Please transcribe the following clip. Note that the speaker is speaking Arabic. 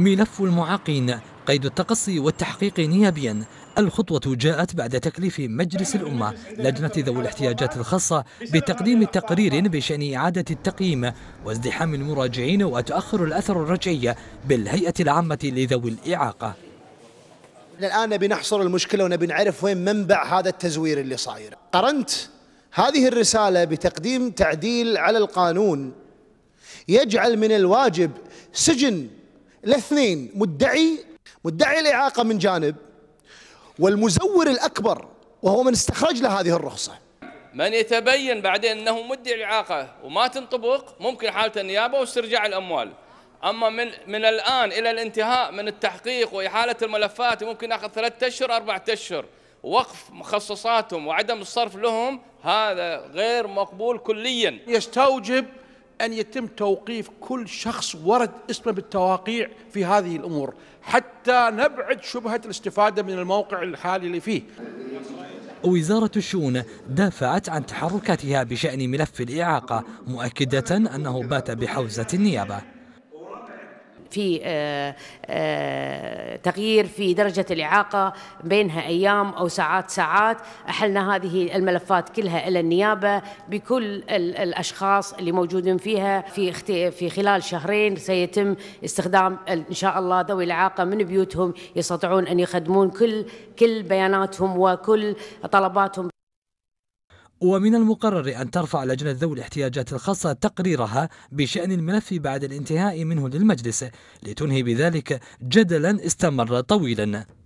ملف المعاقين قيد التقصي والتحقيق نيابيا الخطوة جاءت بعد تكليف مجلس الأمة لجنة ذوي الاحتياجات الخاصة بتقديم تقرير بشأن إعادة التقييم وازدحام المراجعين وتؤخر الأثر الرجعي بالهيئة العامة لذوي الإعاقة الآن نبي نحصر المشكلة ونبي نعرف وين منبع هذا التزوير اللي صاير قرنت هذه الرسالة بتقديم تعديل على القانون يجعل من الواجب سجن الاثنين مدعي مدعي الإعاقة من جانب والمزور الأكبر وهو من استخرج له هذه الرخصة من يتبين بعدين أنه مدعي الإعاقة وما تنطبق ممكن حالة النيابة واسترجاع الأموال أما من, من الآن إلى الانتهاء من التحقيق وإحالة الملفات ممكن أخذ ثلاثة أشهر أربعة أشهر وقف مخصصاتهم وعدم الصرف لهم هذا غير مقبول كليا يستوجب أن يتم توقيف كل شخص ورد اسمه بالتواقيع في هذه الأمور حتى نبعد شبهة الاستفادة من الموقع الحالي اللي فيه وزارة الشؤون دافعت عن تحركاتها بشأن ملف الإعاقة مؤكدة أنه بات بحوزة النيابة في آه، آه، تغيير في درجة الإعاقة بينها أيام أو ساعات ساعات أحلنا هذه الملفات كلها إلى النيابة بكل الأشخاص اللي موجودين فيها في في خلال شهرين سيتم استخدام إن شاء الله ذوي الإعاقة من بيوتهم يستطيعون أن يخدمون كل كل بياناتهم وكل طلباتهم ومن المقرر أن ترفع لجنة ذوي الاحتياجات الخاصة تقريرها بشأن الملف بعد الانتهاء منه للمجلس لتنهي بذلك جدلا استمر طويلا